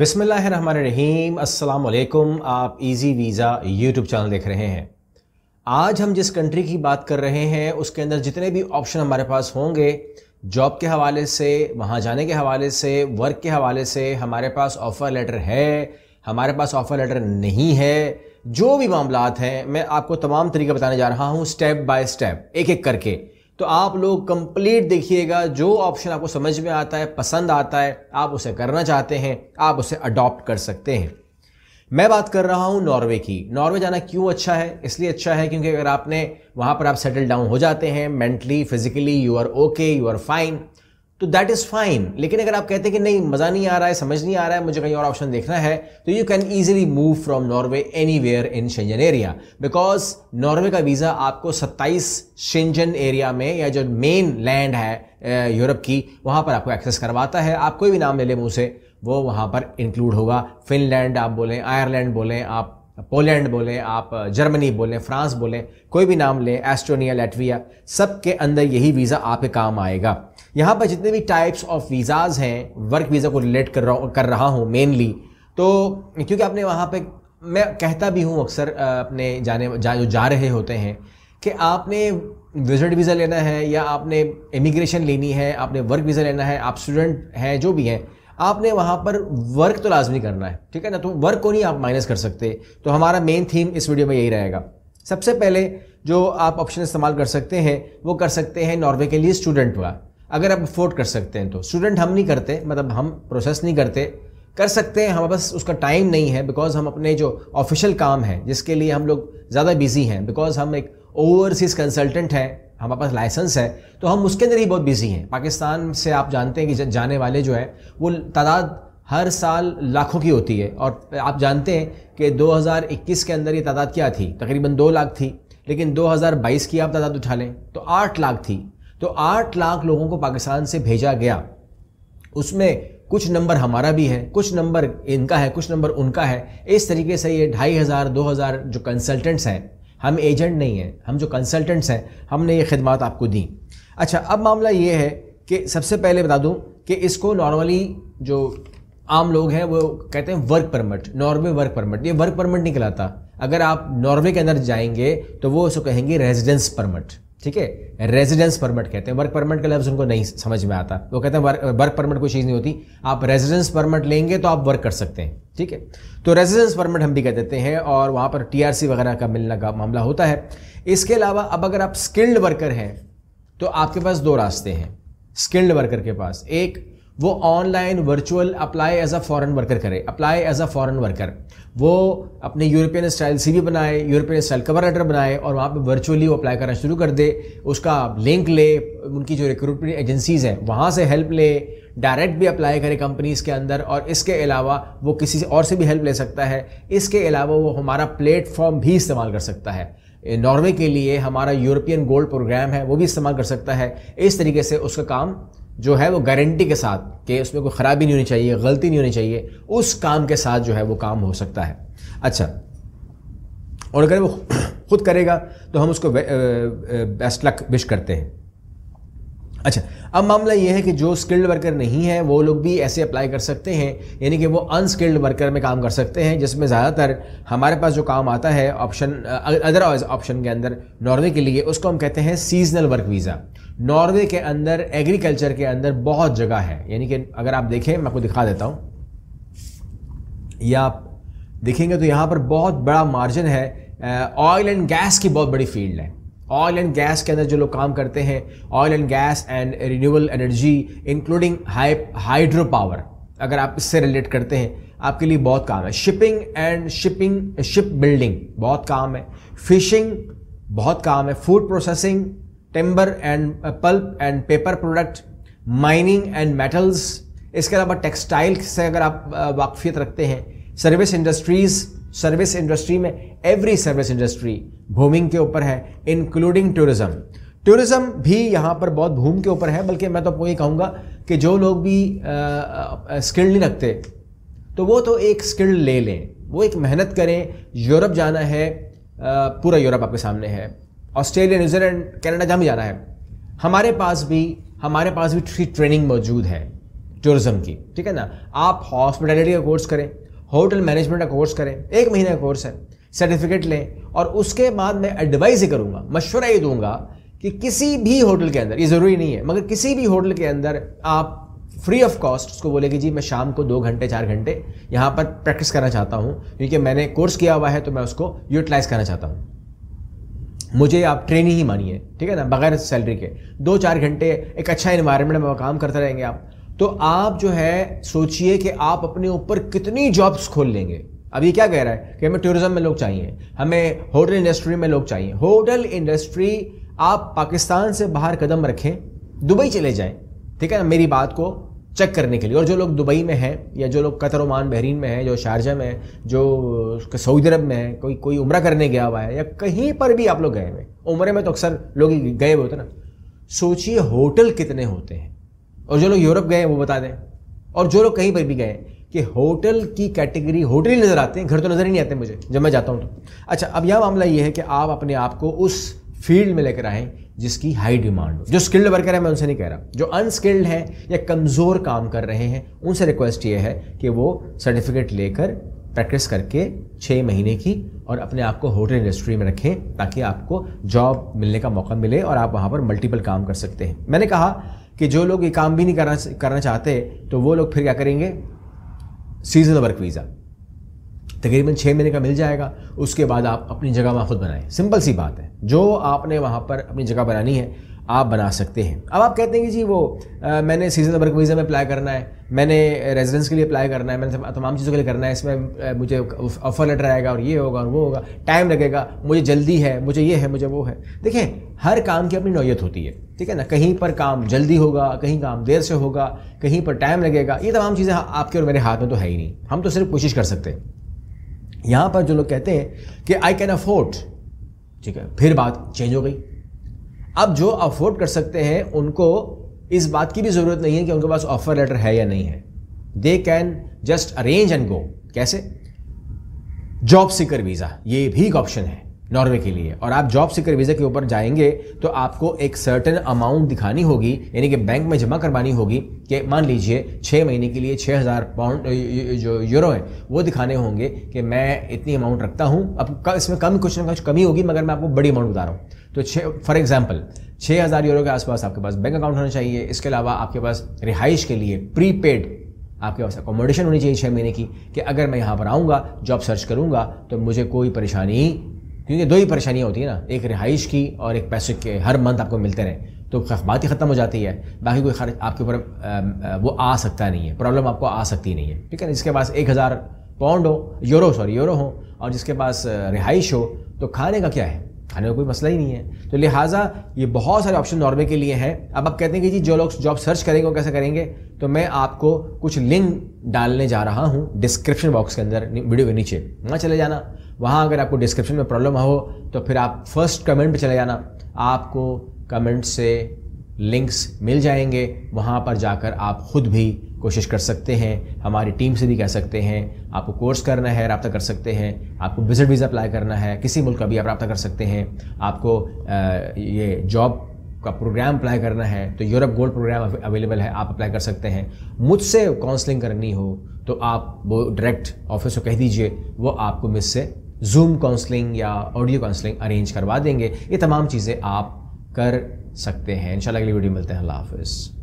बिसमीम अल्लाम आप इजी वीज़ा यूट्यूब चैनल देख रहे हैं आज हम जिस कंट्री की बात कर रहे हैं उसके अंदर जितने भी ऑप्शन हमारे पास होंगे जॉब के हवाले से वहाँ जाने के हवाले से वर्क के हवाले से हमारे पास ऑफ़र लेटर है हमारे पास ऑफ़र लेटर नहीं है जो भी मामला हैं मैं आपको तमाम तरीके बताने जा रहा हूँ स्टेप बाय स्टेप एक एक करके तो आप लोग कंप्लीट देखिएगा जो ऑप्शन आपको समझ में आता है पसंद आता है आप उसे करना चाहते हैं आप उसे अडॉप्ट कर सकते हैं मैं बात कर रहा हूँ नॉर्वे की नॉर्वे जाना क्यों अच्छा है इसलिए अच्छा है क्योंकि अगर आपने वहाँ पर आप सेटल डाउन हो जाते हैं mentally physically you are okay you are fine तो दैट इज़ फाइन लेकिन अगर आप कहते हैं कि नहीं मज़ा नहीं आ रहा है समझ नहीं आ रहा है मुझे कहीं और ऑप्शन देखना है तो you can easily move from Norway anywhere in Schengen area because Norway का वीज़ा आपको 27 शेंजन एरिया में या जो मेन लैंड है यूरोप की वहाँ पर आपको एक्सेस करवाता है आप कोई भी नाम ले लें मुँह से वो वहाँ पर इंक्लूड होगा फिनलैंड आप बोलें आयरलैंड बोलें आप पोलैंड बोलें आप जर्मनी बोलें फ्रांस बोलें कोई भी नाम लें एस्टोनिया लेटविया सब के अंदर यही वीज़ा आपके काम आएगा यहाँ पर जितने भी टाइप्स ऑफ वीज़ाज़ हैं वर्क वीज़ा को रिलेट कर रहा कर रहा हूँ मेनली तो क्योंकि आपने वहाँ पे मैं कहता भी हूँ अक्सर अपने जाने जा जो जा रहे होते हैं कि आपने विजिट वीज़ा लेना है या आपने इमिग्रेशन लेनी है आपने वर्क वीज़ा लेना है आप स्टूडेंट हैं जो भी हैं आपने वहाँ पर वर्क तो लाजमी करना है ठीक है ना तो वर्क को नहीं आप माइनस कर सकते तो हमारा मेन थीम इस वीडियो में यही रहेगा सबसे पहले जो आप ऑप्शन इस्तेमाल कर सकते हैं वो कर सकते हैं नॉर्वे के लिए स्टूडेंट हुआ अगर आप अफोर्ड कर सकते हैं तो स्टूडेंट हम नहीं करते मतलब हम प्रोसेस नहीं करते कर सकते हैं हमारे पास उसका टाइम नहीं है बिकॉज हम अपने जो ऑफिशियल काम है जिसके लिए हम लोग ज़्यादा बिजी हैं बिकॉज हम एक ओवरसीज़ कंसल्टेंट हैं हमारे पास लाइसेंस है तो हम उसके अंदर ही बहुत बिजी हैं पाकिस्तान से आप जानते हैं कि जाने वाले जो है वो तादाद हर साल लाखों की होती है और आप जानते हैं कि 2021 के अंदर ये तादाद क्या थी तकरीबन दो लाख थी लेकिन 2022 की आप तादाद उठा लें तो आठ लाख थी तो आठ लाख लोगों को पाकिस्तान से भेजा गया उसमें कुछ नंबर हमारा भी है कुछ नंबर इनका है कुछ नंबर उनका है इस तरीके से ये ढाई हज़ार दो हज़ार जो कंसल्टेंट्स हैं हम एजेंट नहीं हैं हम जो कंसल्टेंट्स हैं हमने ये खदमात आपको दी अच्छा अब मामला ये है कि सबसे पहले बता दूं कि इसको नॉर्मली जो आम लोग हैं वो कहते हैं work permit Norway work permit ये वर्क परमिट नहीं कहलाता अगर आप नॉर्वे के अंदर जाएंगे तो वो उसको कहेंगे रेजिडेंस परमिट ठीक है रेजिडेंस परमिट कहते हैं वर्क परमिट का लफ्ज़ उनको नहीं समझ में आता वो कहते हैं वर्क परमिट कोई चीज़ नहीं होती आप रेजिडेंस परमिट लेंगे तो आप वर्क कर सकते हैं ठीक है तो रेजिडेंस परमिट हम भी कह देते हैं और वहाँ पर टीआरसी वगैरह का मिलने का मामला होता है इसके अलावा अब अगर आप स्किल्ड वर्कर हैं तो आपके पास दो रास्ते हैं स्किल्ड वर्कर के पास एक वो online virtual apply as a foreign worker करे apply as a foreign worker वो अपने यूरोपियन स्टाइल सी भी बनाए यूरोपियन स्टाइल कवर लेटर बनाए और वहाँ पे वर्चुअली वो अप्लाई करना शुरू कर दे उसका लिंक ले उनकी जो रिक्रूटमेंट एजेंसीज़ हैं वहाँ से हेल्प ले डायरेक्ट भी अप्लाई करे कंपनीज़ के अंदर और इसके अलावा वो किसी और से भी हेल्प ले सकता है इसके अलावा वो हमारा प्लेटफॉर्म भी इस्तेमाल कर सकता है नॉर्वे के लिए हमारा यूरोपियन गोल्ड प्रोग्राम है वो भी इस्तेमाल कर सकता है इस तरीके से उसका काम जो है वो गारंटी के साथ कि उसमें कोई ख़राबी नहीं होनी चाहिए गलती नहीं होनी चाहिए उस काम के साथ जो है वो काम हो सकता है अच्छा और अगर वो खुद करेगा तो हम उसको बेस्ट लक विश करते हैं अच्छा अब मामला यह है कि जो स्किल्ड वर्कर नहीं है वो लोग भी ऐसे अप्लाई कर सकते हैं यानी कि वो अनस्किल्ड वर्कर में काम कर सकते हैं जिसमें ज़्यादातर हमारे पास जो काम आता है ऑप्शन अदरवाइज ऑप्शन के अंदर नॉर्वे के लिए उसको हम कहते हैं सीजनल वर्क वीज़ा नॉर्वे के अंदर एग्रीकल्चर के अंदर बहुत जगह है यानी कि अगर आप देखें मैं आपको दिखा देता हूँ या आप देखेंगे तो यहाँ पर बहुत बड़ा मार्जिन है ऑयल एंड गैस की बहुत बड़ी फील्ड है ऑयल एंड गैस के अंदर जो लोग काम करते हैं oil and gas and renewable energy including high hydro power अगर आप इससे रिलेट करते हैं आपके लिए बहुत काम है shipping and shipping ship building बहुत काम है फिशिंग बहुत काम है food processing timber and pulp and paper product mining and metals इसके अलावा टेक्सटाइल से अगर आप uh, वाकफियत रखते हैं सर्विस इंडस्ट्रीज़ सर्विस इंडस्ट्री में एवरी सर्विस इंडस्ट्री भूमिंग के ऊपर है इंक्लूडिंग टूरिज्म टूरिज्म भी यहाँ पर बहुत भूम के ऊपर है बल्कि मैं तो आपको ये कहूँगा कि जो लोग भी स्किल्ड नहीं रखते तो वो तो एक स्किल ले लें वो एक मेहनत करें यूरोप जाना है आ, पूरा यूरोप आपके सामने है ऑस्ट्रेलिया न्यूजीलैंड कनाडा जहाँ भी जाना है हमारे पास भी हमारे पास भी ट्रेनिंग मौजूद है टूरिज़्म की ठीक है ना आप हॉस्पिटैलिटी का कोर्स करें होटल मैनेजमेंट का कोर्स करें एक महीने का कोर्स है सर्टिफिकेट लें और उसके बाद मैं एडवाइस ही करूँगा मशवरा ये दूंगा कि किसी भी होटल के अंदर ये ज़रूरी नहीं है मगर किसी भी होटल के अंदर आप फ्री ऑफ कॉस्ट उसको बोले कि जी मैं शाम को दो घंटे चार घंटे यहाँ पर प्रैक्टिस करना चाहता हूँ क्योंकि मैंने कोर्स किया हुआ है तो मैं उसको यूटिलाइज करना चाहता हूँ मुझे आप ट्रेनिंग ही मानिए ठीक है ना बगैर सैलरी के दो चार घंटे एक अच्छा इन्वायरमेंट में काम करते रहेंगे आप तो आप जो है सोचिए कि आप अपने ऊपर कितनी जॉब्स खोल लेंगे अब ये क्या कह रहा है कि हमें टूरिज्म में लोग चाहिए हमें होटल इंडस्ट्री में लोग चाहिए होटल इंडस्ट्री आप पाकिस्तान से बाहर कदम रखें दुबई चले जाएं ठीक है ना मेरी बात को चेक करने के लिए और जो लोग दुबई में हैं या जो लोग कतर ओमान बहरीन में हैं जो शारजा में जो सऊदी अरब में है कोई कोई उम्र करने गया हुआ है या कहीं पर भी आप लोग गए हुए उम्र में तो अक्सर लोग गए हुए होते ना सोचिए होटल कितने होते हैं और जो लोग यूरोप गए वो बता दें और जो लोग कहीं पर भी गए कि होटल की कैटेगरी होटल ही नज़र आते हैं घर तो नज़र ही नहीं आते मुझे जब मैं जाता हूँ तो अच्छा अब यह मामला ये है कि आप अपने आप को उस फील्ड में लेकर आएँ जिसकी हाई डिमांड हो जो स्किल्ड वर्कर है मैं उनसे नहीं कह रहा जो अनस्किल्ड है या कमज़ोर काम कर रहे हैं उनसे रिक्वेस्ट ये है कि वो सर्टिफिकेट लेकर प्रैक्टिस करके छः महीने की और अपने आप को होटल इंडस्ट्री में रखें ताकि आपको जॉब मिलने का मौका मिले और आप वहाँ पर मल्टीपल काम कर सकते हैं मैंने कहा कि जो लोग ये काम भी नहीं करना करना चाहते तो वो लोग फिर क्या करेंगे सीजनल वर्क वीज़ा तकरीबन छः महीने का मिल जाएगा उसके बाद आप अपनी जगह वहाँ खुद बनाएं सिंपल सी बात है जो आपने वहाँ पर अपनी जगह बनानी है आप बना सकते हैं अब आप कहते हैं कि जी वो आ, मैंने सीजन वर्क वीज़ा में अप्लाई करना है मैंने रेजिडेंस के लिए अप्लाई करना है मैंने तमाम चीज़ों के लिए करना है इसमें मुझे ऑफर लेटर आएगा और ये होगा और वो होगा टाइम लगेगा मुझे जल्दी है मुझे ये है मुझे वो है देखें हर काम की अपनी नौीयत होती है ठीक है ना कहीं पर काम जल्दी होगा कहीं काम देर से होगा कहीं पर टाइम लगेगा ये तमाम चीज़ें हाँ, आपके और मेरे हाथ में तो है ही नहीं हम तो सिर्फ कोशिश कर सकते हैं यहाँ पर जो लोग कहते हैं कि आई कैन अफोर्ड ठीक है फिर बात चेंज हो गई अब जो अफोर्ड कर सकते हैं उनको इस बात की भी ज़रूरत नहीं है कि उनके पास ऑफर लेटर है या नहीं है they can just arrange and go कैसे जॉब सीकर वीज़ा ये भी एक ऑप्शन है नॉर्वे के लिए और आप जॉब सीकर वीज़ा के ऊपर जाएंगे तो आपको एक सर्टन अमाउंट दिखानी होगी यानी कि बैंक में जमा करवानी होगी कि मान लीजिए छः महीने के लिए छः हज़ार पाउंड जो यूरो हैं वो दिखाने होंगे कि मैं इतनी अमाउंट रखता हूँ अब इसमें कम कुछ ना कुछ कमी होगी मगर मैं आपको बड़ी अमाउंट बता रहा हूँ तो छः फॉर एग्जाम्पल छः हज़ार यूरो के आसपास आपके पास बैंक अकाउंट होना चाहिए इसके अलावा आपके पास रिहाइश के लिए प्रीपेड आपके पास अकोमोडेशन होनी चाहिए छः महीने की कि अगर मैं यहाँ पर आऊँगा जॉब सर्च करूँगा तो मुझे कोई परेशानी क्योंकि दो ही परेशानियाँ होती हैं ना एक रिहाइश की और एक पैसे के हर मंथ आपको मिलते रहें तो बात ही ख़त्म हो जाती है बाकी कोई खर्च आपके ऊपर वो आ सकता नहीं है प्रॉब्लम आपको आ सकती नहीं है ठीक है ना जिसके पास एक हज़ार पाउंड हो यूरो सॉरी यूरो हो और जिसके पास रिहाइश हो तो खाने का क्या है खाने का कोई मसला ही नहीं है तो लिहाजा ये बहुत सारे ऑप्शन नॉर्वे के लिए हैं अब आप कहते हैं कि जी जो लोग जॉब सर्च करेंगे वो कैसे करेंगे तो मैं आपको कुछ लिंक डालने जा रहा हूँ डिस्क्रिप्शन बॉक्स के अंदर वीडियो के नीचे वहाँ चले जाना वहाँ अगर आपको डिस्क्रिप्शन में प्रॉब्लम हो तो फिर आप फर्स्ट कमेंट पर चले जाना आपको कमेंट से लिंक्स मिल जाएंगे वहाँ पर जाकर आप खुद भी कोशिश कर सकते हैं हमारी टीम से भी कह सकते हैं आपको कोर्स करना है रबता कर सकते हैं आपको विजिट वीज़ा अप्लाई करना है किसी मुल्क का भी आप रबता कर सकते हैं आपको ये जॉब का प्रोग्राम अप्लाई करना है तो यूरोप गोल्ड प्रोग्राम अवेलेबल है आप अप्लाई कर सकते हैं मुझसे काउंसलिंग करनी हो तो आप वो डायरेक्ट ऑफिस को कह दीजिए वो आपको मुझसे जूम काउंसलिंग या ऑडियो काउंसलिंग अरेंज करवा देंगे ये तमाम चीज़ें आप कर सकते हैं इंशाल्लाह अगली वीडियो मिलते हैं अल्लाह हाफिज़